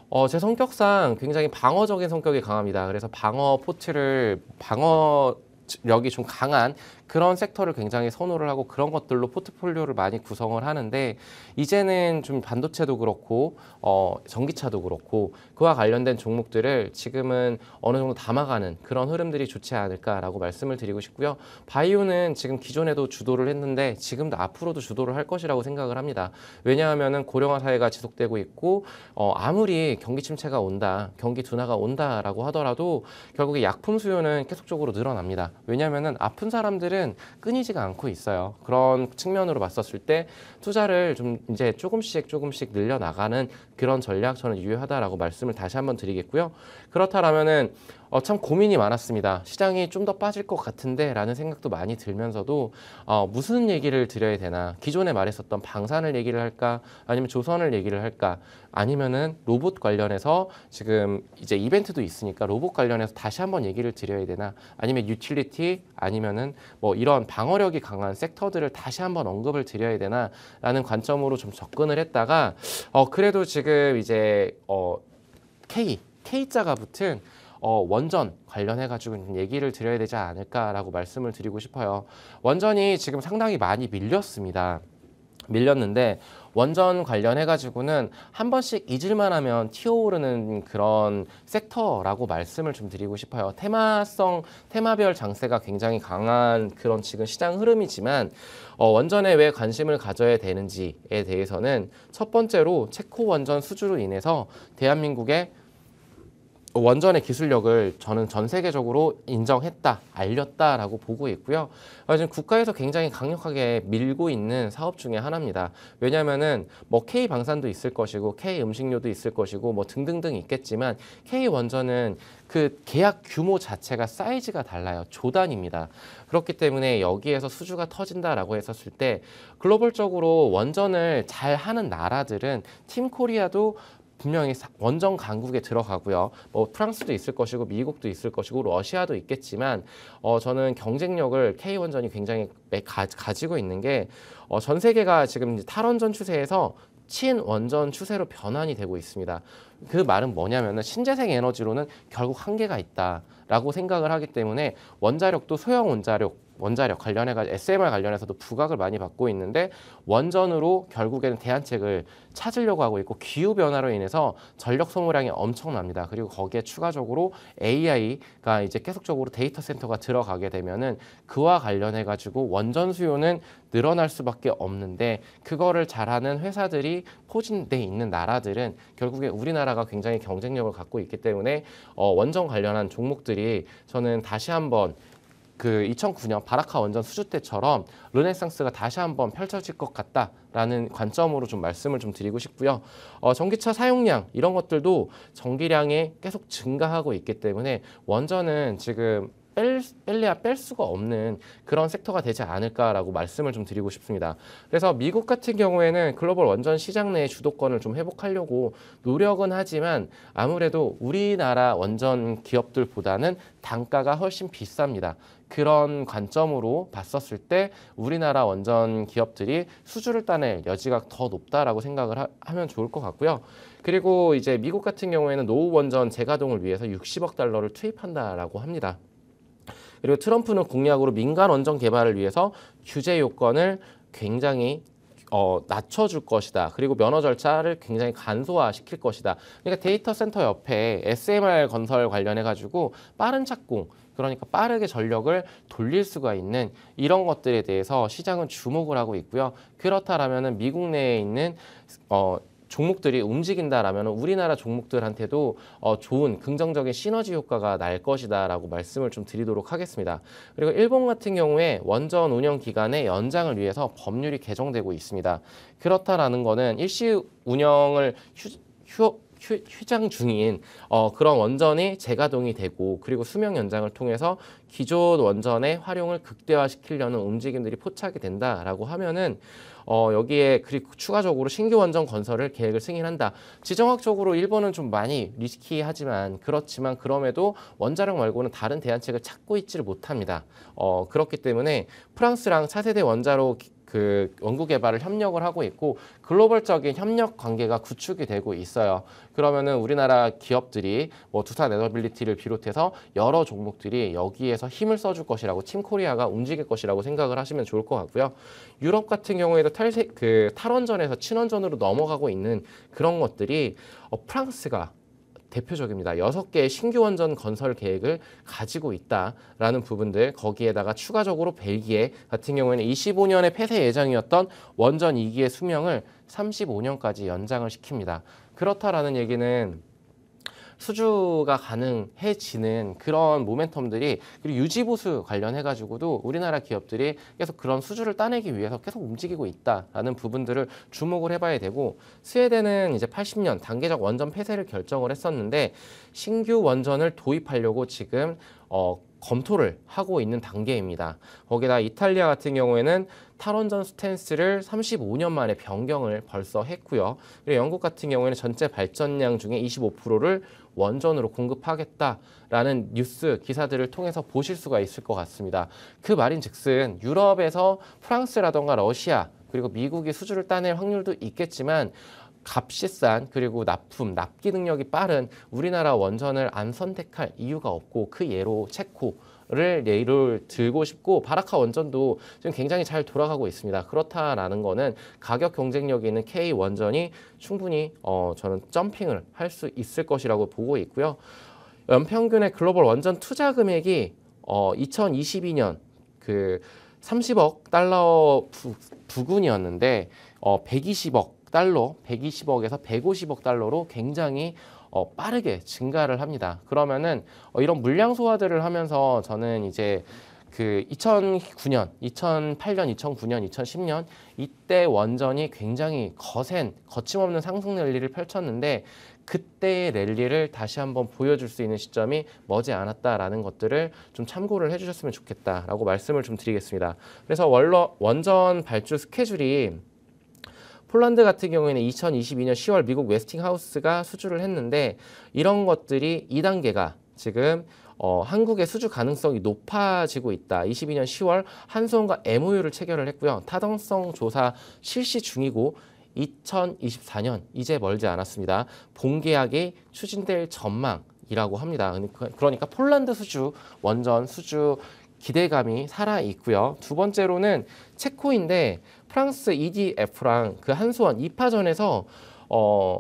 어, 제 성격상 굉장히 방어적인 성격이 강합니다. 그래서 방어 포트를 방어 력이 좀 강한 그런 섹터를 굉장히 선호를 하고 그런 것들로 포트폴리오를 많이 구성을 하는데 이제는 좀 반도체도 그렇고 어, 전기차도 그렇고 그와 관련된 종목들을 지금은 어느 정도 담아가는 그런 흐름들이 좋지 않을까라고 말씀을 드리고 싶고요. 바이오는 지금 기존에도 주도를 했는데 지금도 앞으로도 주도를 할 것이라고 생각을 합니다. 왜냐하면 고령화 사회가 지속되고 있고 어, 아무리 경기 침체가 온다, 경기 둔화가 온다라고 하더라도 결국에 약품 수요는 계속적으로 늘어납니다. 왜냐하면 아픈 사람들은 사실은 끊이지가 않고 있어요. 그런 측면으로 봤었을 때 투자를 좀 이제 조금씩 조금씩 늘려나가는 그런 전략 저는 유효하다라고 말씀을 다시 한번 드리겠고요. 그렇다라면은 어, 참 고민이 많았습니다. 시장이 좀 더 빠질 것 같은데 라는 생각도 많이 들면서도 어, 무슨 얘기를 드려야 되나 기존에 말했었던 방산을 얘기를 할까 아니면 조선을 얘기를 할까 아니면은 로봇 관련해서 지금 이제 이벤트도 있으니까 로봇 관련해서 다시 한번 얘기를 드려야 되나 아니면 유틸리티 아니면은 뭐 이런 방어력이 강한 섹터들을 다시 한번 언급을 드려야 되나 라는 관점으로 좀 접근을 했다가 어 그래도 지금 이제 어 K K자가 붙은 어, 원전 관련해가지고 얘기를 드려야 되지 않을까라고 말씀을 드리고 싶어요. 원전이 지금 상당히 많이 밀렸습니다. 밀렸는데 원전 관련해가지고는 한 번씩 잊을만 하면 튀어오르는 그런 섹터라고 말씀을 좀 드리고 싶어요. 테마성, 테마별 장세가 굉장히 강한 그런 지금 시장 흐름이지만 어, 원전에 왜 관심을 가져야 되는지에 대해서는 첫 번째로 체코 원전 수주로 인해서 대한민국의 원전의 기술력을 저는 전 세계적으로 인정했다, 알렸다라고 보고 있고요. 지금 국가에서 굉장히 강력하게 밀고 있는 사업 중에 하나입니다. 왜냐면은뭐 K 방산도 있을 것이고 K 음식료도 있을 것이고 뭐 등등등 있겠지만 K 원전은 그 계약 규모 자체가 사이즈가 달라요. 조단입니다. 그렇기 때문에 여기에서 수주가 터진다라고 했었을 때 글로벌적으로 원전을 잘 하는 나라들은 팀 코리아도 분명히 원정 강국에 들어가고요. 뭐 프랑스도 있을 것이고 미국도 있을 것이고 러시아도 있겠지만 어 저는 경쟁력을 K 원전이 굉장히 가, 가지고 있는 게어전 세계가 지금 탈원전 추세에서 친원전 추세로 변환이 되고 있습니다. 그 말은 뭐냐면 신재생 에너지로는 결국 한계가 있다라고 생각을 하기 때문에 원자력도 소형 원자력 원자력 관련해가지고 SMR 관련해서도 부각을 많이 받고 있는데 원전으로 결국에는 대안책을 찾으려고 하고 있고 기후 변화로 인해서 전력 소모량이 엄청납니다. 그리고 거기에 추가적으로 AI가 이제 계속적으로 데이터 센터가 들어가게 되면은 그와 관련해가지고 원전 수요는 늘어날 수밖에 없는데 그거를 잘하는 회사들이 포진돼 있는 나라들은 결국에 우리나라가 굉장히 경쟁력을 갖고 있기 때문에 어, 원전 관련한 종목들이 저는 다시 한번 그 2009년 바라카 원전 수주 때처럼 르네상스가 다시 한번 펼쳐질 것 같다라는 관점으로 좀 말씀을 좀 드리고 싶고요. 어, 전기차 사용량 이런 것들도 전기량이 계속 증가하고 있기 때문에 원전은 지금 뺄, 뺄래야 뺄 수가 없는 그런 섹터가 되지 않을까라고 말씀을 좀 드리고 싶습니다. 그래서 미국 같은 경우에는 글로벌 원전 시장 내의 주도권을 좀 회복하려고 노력은 하지만 아무래도 우리나라 원전 기업들보다는 단가가 훨씬 비쌉니다. 그런 관점으로 봤었을 때 우리나라 원전 기업들이 수주를 따낼 여지가 더 높다라고 생각을 하, 하면 좋을 것 같고요. 그리고 이제 미국 같은 경우에는 노후 원전 재가동을 위해서 60억 달러를 투입한다라고 합니다. 그리고 트럼프는 공약으로 민간 원전 개발을 위해서 규제 요건을 굉장히 어, 낮춰줄 것이다. 그리고 면허 절차를 굉장히 간소화시킬 것이다. 그러니까 데이터 센터 옆에 SMR 건설 관련해 가지고 빠른 착공, 그러니까 빠르게 전력을 돌릴 수가 있는 이런 것들에 대해서 시장은 주목을 하고 있고요. 그렇다라면은 미국 내에 있는 어, 종목들이 움직인다라면 우리나라 종목들한테도 어, 좋은 긍정적인 시너지 효과가 날 것이다라고 말씀을 좀 드리도록 하겠습니다. 그리고 일본 같은 경우에 원전 운영 기간의 연장을 위해서 법률이 개정되고 있습니다. 그렇다라는 거는 일시 운영을 휴, 휴 휴장 중인 어, 그런 원전이 재가동이 되고 그리고 수명 연장을 통해서 기존 원전의 활용을 극대화시키려는 움직임들이 포착이 된다라고 하면은 어, 여기에 그리고 추가적으로 신규 원전 건설을 계획을 승인한다. 지정학적으로 일본은 좀 많이 리스키하지만 그렇지만 그럼에도 원자력 말고는 다른 대안책을 찾고 있지를 못합니다. 어, 그렇기 때문에 프랑스랑 차세대 원자로 그 연구 개발을 협력을 하고 있고 글로벌적인 협력 관계가 구축이 되고 있어요. 그러면은 우리나라 기업들이 뭐 두산 에너빌리티를 비롯해서 여러 종목들이 여기에서 힘을 써줄 것이라고 팀코리아가 움직일 것이라고 생각을 하시면 좋을 것 같고요. 유럽 같은 경우에도 탈세, 그 탈원전에서 친원전으로 넘어가고 있는 그런 것들이 어, 프랑스가 대표적입니다. 여섯 개의 신규 원전 건설 계획을 가지고 있다라는 부분들 거기에다가 추가적으로 벨기에 같은 경우에는 25년에 폐쇄 예정이었던 원전 2기의 수명을 35년까지 연장을 시킵니다. 그렇다라는 얘기는 수주가 가능해지는 그런 모멘텀들이 그리고 유지보수 관련해가지고도 우리나라 기업들이 계속 그런 수주를 따내기 위해서 계속 움직이고 있다라는 부분들을 주목을 해봐야 되고 스웨덴은 이제 80년 단계적 원전 폐쇄를 결정을 했었는데 신규 원전을 도입하려고 지금 어 검토를 하고 있는 단계입니다. 거기다 이탈리아 같은 경우에는 탈원전 스탠스를 35년 만에 변경을 벌써 했고요. 그리고 영국 같은 경우에는 전체 발전량 중에 25%를 원전으로 공급하겠다라는 뉴스 기사들을 통해서 보실 수가 있을 것 같습니다. 그 말인즉슨 유럽에서 프랑스라던가 러시아 그리고 미국이 수주를 따낼 확률도 있겠지만 값이 싼 그리고 납품, 납기 능력이 빠른 우리나라 원전을 안 선택할 이유가 없고 그 예로 체코 를 예를 들고 싶고 바라카 원전도 지금 굉장히 잘 돌아가고 있습니다. 그렇다라는 거는 가격 경쟁력 있는 K 원전이 충분히 어 저는 점핑을 할 수 있을 것이라고 보고 있고요. 연평균의 글로벌 원전 투자 금액이 어 2022년 그 30억 달러 부, 부근이었는데 어 120억 달러, 120억에서 150억 달러로 굉장히 어, 빠르게 증가를 합니다. 그러면은 어, 이런 물량 소화들을 하면서 저는 이제 그 2009년, 2008년, 2009년, 2010년 이때 원전이 굉장히 거센 거침없는 상승 랠리를 펼쳤는데 그때의 랠리를 다시 한번 보여줄 수 있는 시점이 머지않았다라는 것들을 좀 참고를 해주셨으면 좋겠다라고 말씀을 좀 드리겠습니다. 그래서 원러, 원전 발주 스케줄이 폴란드 같은 경우에는 2022년 10월 미국 웨스팅하우스가 수주를 했는데 이런 것들이 2단계가 지금 어, 한국의 수주 가능성이 높아지고 있다. 22년 10월 한수원과 MOU를 체결을 했고요. 타당성 조사 실시 중이고 2024년 이제 멀지 않았습니다. 본계약이 추진될 전망 이라고 합니다. 그러니까 폴란드 수주, 원전 수주 기대감이 살아 있고요. 두 번째로는 체코인데 프랑스 EDF랑 그 한소원 2파전에서 어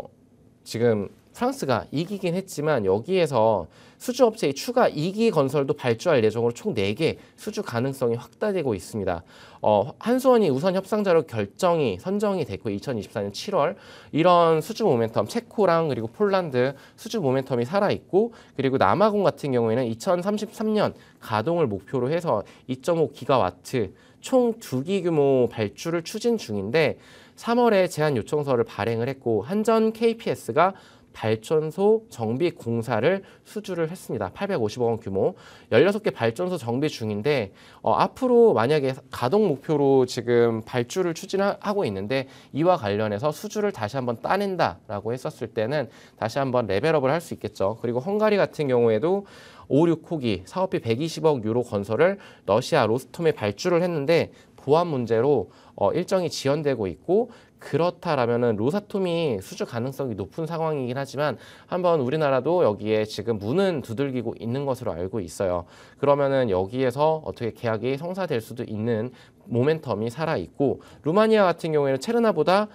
지금 프랑스가 이기긴 했지만 여기에서 수주업체의 추가 2기 건설도 발주할 예정으로 총 4개 수주 가능성이 확대되고 있습니다. 어, 한수원이 우선 협상자로 결정이 선정이 됐고 2024년 7월 이런 수주 모멘텀 체코랑 그리고 폴란드 수주 모멘텀이 살아 있고 그리고 남아공 같은 경우에는 2033년 가동을 목표로 해서 2.5 기가와트 총 2기 규모 발주를 추진 중인데 3월에 제한 요청서를 발행을 했고 한전 KPS가 발전소 정비 공사를 수주를 했습니다. 850억 원 규모. 16개 발전소 정비 중인데 어, 앞으로 만약에 가동 목표로 지금 발주를 추진하고 있는데 이와 관련해서 수주를 다시 한번 따낸다라고 했었을 때는 다시 한번 레벨업을 할 수 있겠죠. 그리고 헝가리 같은 경우에도 5,6호기 사업비 120억 유로 건설을 러시아 로스톰에 발주를 했는데 보안 문제로 어, 일정이 지연되고 있고 그렇다라면은 로사톰이 수주 가능성이 높은 상황이긴 하지만 한번 우리나라도 여기에 지금 문은 두들기고 있는 것으로 알고 있어요. 그러면은 여기에서 어떻게 계약이 성사될 수도 있는 모멘텀이 살아 있고 루마니아 같은 경우에는 체르나보다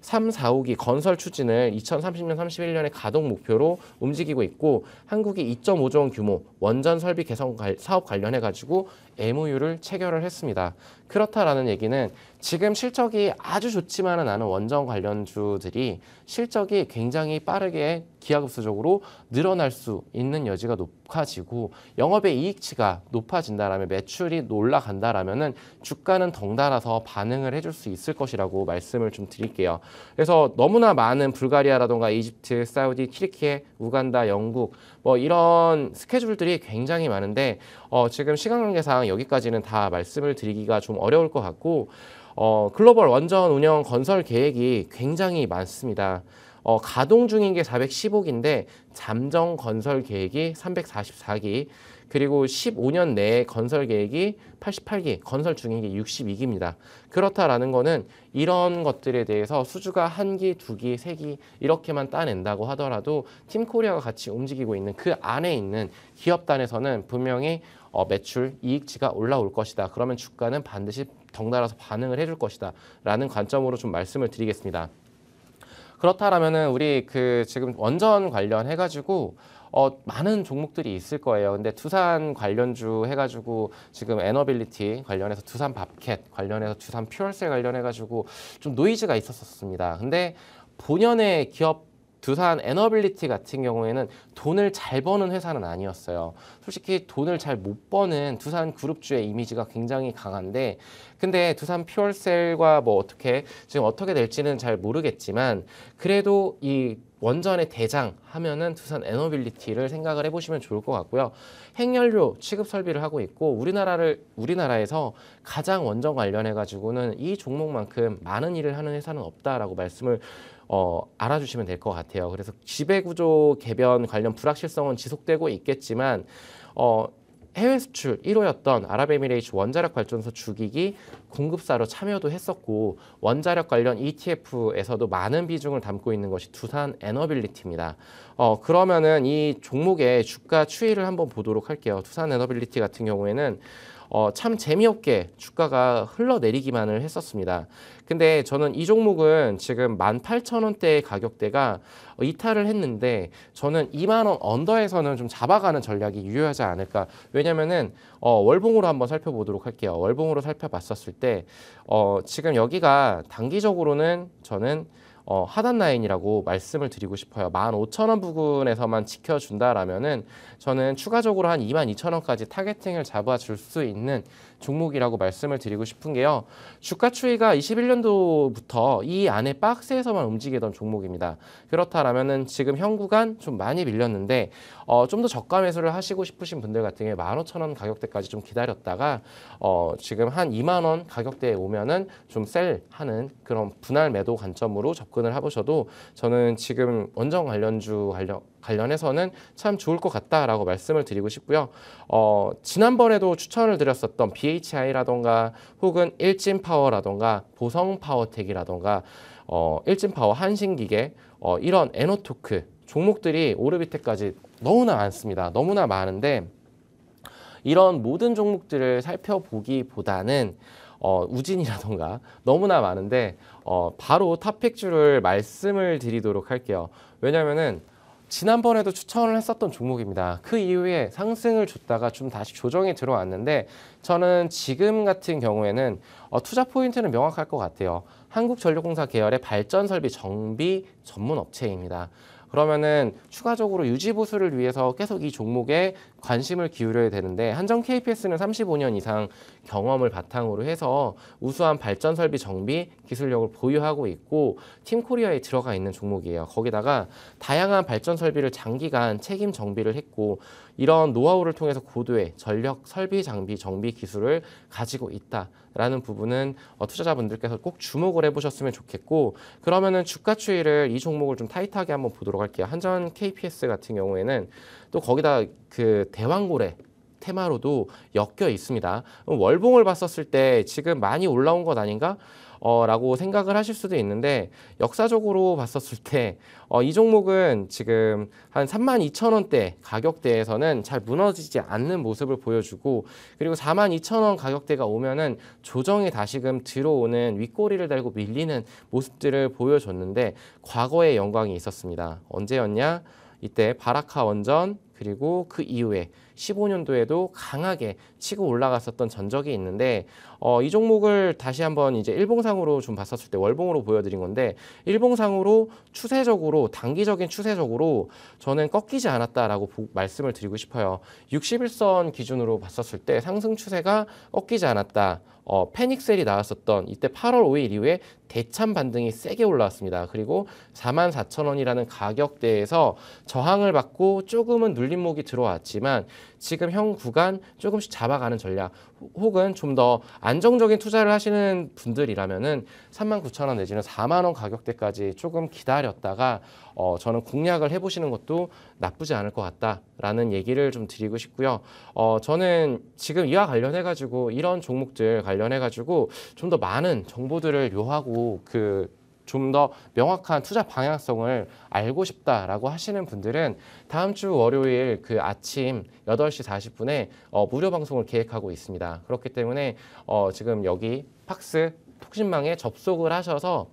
3, 4호기 건설 추진을 2030년, 3 1년에 가동 목표로 움직이고 있고 한국이 2.5조 원 규모 원전 설비 개선 사업 관련해 가지고 MOU를 체결을 했습니다. 그렇다라는 얘기는 지금 실적이 아주 좋지만은 않 원정 관련주들이 실적이 굉장히 빠르게 기하급수적으로 늘어날 수 있는 여지가 높아지고 영업의 이익치가 높아진다라면 매출이 올라간다라면 주가는 덩달아서 반응을 해줄 수 있을 것이라고 말씀을 좀 드릴게요. 그래서 너무나 많은 불가리아라던가 이집트, 사우디, 키르키에, 우간다, 영국 뭐 이런 스케줄들이 굉장히 많은데 어, 지금 시간 관계상 여기까지는 다 말씀을 드리기가 좀 어려울 것 같고 어, 글로벌 원전 운영 건설 계획이 굉장히 많습니다. 어, 가동 중인 게4 1 5억인데 잠정 건설 계획이 344기 그리고 15년 내에 건설 계획이 88기, 건설 중인 게 62기입니다. 그렇다라는 거는 이런 것들에 대해서 수주가 한 기, 두 기, 세기 이렇게만 따낸다고 하더라도 팀코리아가 같이 움직이고 있는 그 안에 있는 기업단에서는 분명히 어, 매출, 이익치가 올라올 것이다. 그러면 주가는 반드시 덩달아서 반응을 해줄 것이다. 라는 관점으로 좀 말씀을 드리겠습니다. 그렇다라면 우리 그 지금 원전 관련해가지고 어, 많은 종목들이 있을 거예요. 근데 두산 관련주 해가지고 지금 에너빌리티 관련해서 두산 밥캣 관련해서 두산 퓨얼셀 관련해가지고 좀 노이즈가 있었었습니다. 근데 본연의 기업 두산 에너빌리티 같은 경우에는 돈을 잘 버는 회사는 아니었어요. 솔직히 돈을 잘 못 버는 두산 그룹주의 이미지가 굉장히 강한데 근데 두산 퓨얼셀과 뭐 어떻게 지금 어떻게 될지는 잘 모르겠지만 그래도 이 원전의 대장 하면은 두산 에너빌리티를 생각을 해보시면 좋을 것 같고요. 핵연료 취급 설비를 하고 있고 우리나라를 우리나라에서 가장 원전 관련해 가지고는 이 종목만큼 많은 일을 하는 회사는 없다라고 말씀을 어, 알아주시면 될 것 같아요. 그래서 지배구조 개변 관련 불확실성은 지속되고 있겠지만 어, 해외 수출 1호였던 아랍에미레이트 원자력 발전소 주기기 공급사로 참여도 했었고 원자력 관련 ETF에서도 많은 비중을 담고 있는 것이 두산 에너빌리티입니다. 어, 그러면은 이 종목의 주가 추이를 한번 보도록 할게요. 두산 에너빌리티 같은 경우에는 어, 참 재미없게 주가가 흘러내리기만을 했었습니다. 근데 저는 이 종목은 지금 18,000원대의 가격대가 이탈을 했는데 저는 2만원 언더에서는 좀 잡아가는 전략이 유효하지 않을까. 왜냐면은 어, 월봉으로 한번 살펴보도록 할게요. 월봉으로 살펴봤었을 때 어, 지금 여기가 단기적으로는 저는 어, 하단 라인이라고 말씀을 드리고 싶어요. 15,000원 부근에서만 지켜준다라면은 저는 추가적으로 한 22,000원까지 타겟팅을 잡아줄 수 있는 종목이라고 말씀을 드리고 싶은 게요. 주가 추이가 21년도부터 이 안에 박스에서만 움직이던 종목입니다. 그렇다라면은 지금 현 구간 좀 많이 밀렸는데 어, 좀 더 저가 매수를 하시고 싶으신 분들 같은 경우에 15,000원 가격대까지 좀 기다렸다가 어, 지금 한 2만 원 가격대에 오면은 좀 셀하는 그런 분할 매도 관점으로 접근 접근을 해보셔도 저는 지금 원정 관련주 관련 관련해서는 참 좋을 것 같다라고 말씀을 드리고 싶고요. 어, 지난번에도 추천을 드렸었던 BHI라던가 혹은 일진파워라던가 보성파워텍이라던가 어, 일진파워 한신기계 어, 이런 에너토크 종목들이 오르비테까지 너무나 많습니다. 너무나 많은데 이런 모든 종목들을 살펴보기보다는 어, 우진이라던가 너무나 많은데 어, 바로 탑픽 줄을 말씀을 드리도록 할게요. 왜냐면은 지난번에도 추천을 했었던 종목입니다. 그 이후에 상승을 줬다가 좀 다시 조정이 들어왔는데 저는 지금 같은 경우에는 어, 투자 포인트는 명확할 것 같아요. 한국전력공사 계열의 발전 설비 정비 전문 업체입니다. 그러면은 추가적으로 유지 보수를 위해서 계속 이 종목에 관심을 기울여야 되는데 한정 KPS는 35년 이상 경험을 바탕으로 해서 우수한 발전 설비 정비 기술력을 보유하고 있고 팀 코리아에 들어가 있는 종목이에요. 거기다가 다양한 발전 설비를 장기간 책임 정비를 했고 이런 노하우를 통해서 고도의 전력 설비 장비 정비 기술을 가지고 있다라는 부분은 어, 투자자분들께서 꼭 주목을 해보셨으면 좋겠고 그러면은 주가 추이를 이 종목을 좀 타이트하게 한번 보도록 할게요. 한전 KPS 같은 경우에는 또 거기다 그 대왕고래 테마로도 엮여 있습니다. 월봉을 봤었을 때 지금 많이 올라온 것 아닌가? 어, 라고 생각을 하실 수도 있는데 역사적으로 봤었을 때이 어, 종목은 지금 한 32,000원대 가격대에서는 잘 무너지지 않는 모습을 보여주고 그리고 42,000원 가격대가 오면은 조정이 다시금 들어오는 윗꼬리를 달고 밀리는 모습들을 보여줬는데 과거의 영광이 있었습니다. 언제였냐? 이때 바라카 원전 그리고 그 이후에 15년도에도 강하게 치고 올라갔었던 전적이 있는데 어, 이 종목을 다시 한번 이제 일봉상으로 좀 봤었을 때 월봉으로 보여드린 건데 일봉상으로 추세적으로 단기적인 추세적으로 저는 꺾이지 않았다라고 보, 말씀을 드리고 싶어요. 60일선 기준으로 봤었을 때 상승 추세가 꺾이지 않았다. 어, 패닉셀이 나왔었던 이때 8월 5일 이후에 대참 반등이 세게 올라왔습니다. 그리고 44,000원이라는 가격대에서 저항을 받고 조금은 눌림목이 들어왔지만 지금 현 구간 조금씩 잡아가는 전략 혹은 좀 더 안정적인 투자를 하시는 분들이라면은 39,000원 내지는 4만 원 가격대까지 조금 기다렸다가 어, 저는 공략을 해보시는 것도 나쁘지 않을 것 같다라는 얘기를 좀 드리고 싶고요. 어, 저는 지금 이와 관련해가지고 이런 종목들 관련해가지고 좀 더 많은 정보들을 요하고 그 좀더 명확한 투자 방향성을 알고 싶다라고 하시는 분들은 다음 주 월요일 그 아침 8시 40분에 어, 무료 방송을 계획하고 있습니다. 그렇기 때문에 어, 지금 여기 팍스 통신망에 접속을 하셔서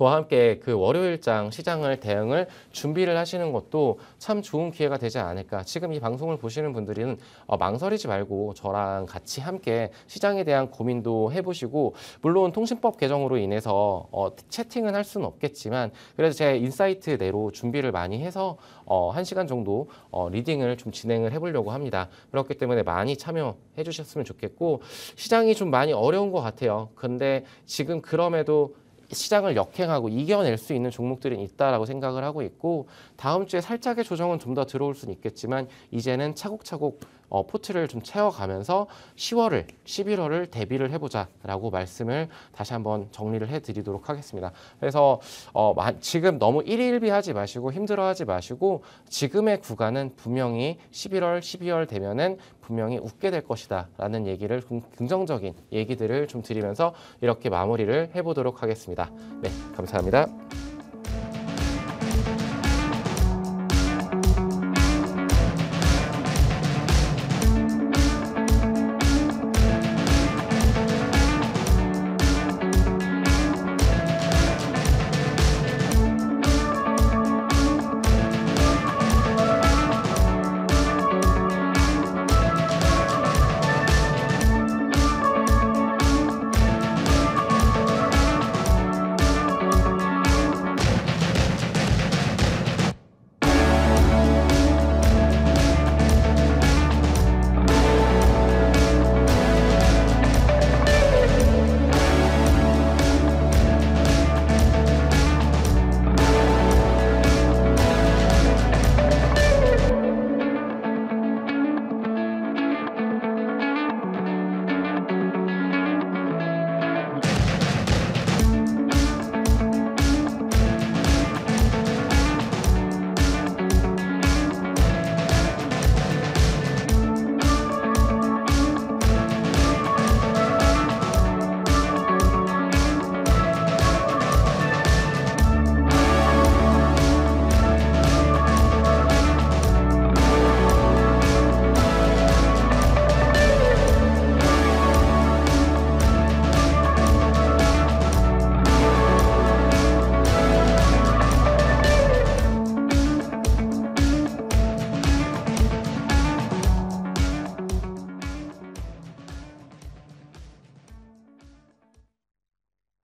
저와 함께 그 월요일장 시장을 대응을 준비를 하시는 것도 참 좋은 기회가 되지 않을까. 지금 이 방송을 보시는 분들은 어, 망설이지 말고 저랑 같이 함께 시장에 대한 고민도 해보시고 물론 통신법 개정으로 인해서 어, 채팅은 할 수는 없겠지만 그래서 제 인사이트 내로 준비를 많이 해서 어, 1시간 정도 어, 리딩을 좀 진행을 해보려고 합니다. 그렇기 때문에 많이 참여해 주셨으면 좋겠고 시장이 좀 많이 어려운 것 같아요. 근데 지금 그럼에도 시장을 역행하고 이겨낼 수 있는 종목들은 있다라고 생각을 하고 있고 다음 주에 살짝의 조정은 좀 더 들어올 수는 있겠지만 이제는 차곡차곡 어, 포트를 좀 채워가면서 10월을 11월을 대비를 해보자라고 말씀을 다시 한번 정리를 해드리도록 하겠습니다. 그래서 어, 지금 너무 일일비하지 마시고 힘들어하지 마시고 지금의 구간은 분명히 11월 12월 되면은 분명히 웃게 될 것이다라는 얘기를 긍정적인 얘기들을 좀 드리면서 이렇게 마무리를 해보도록 하겠습니다. 네, 감사합니다.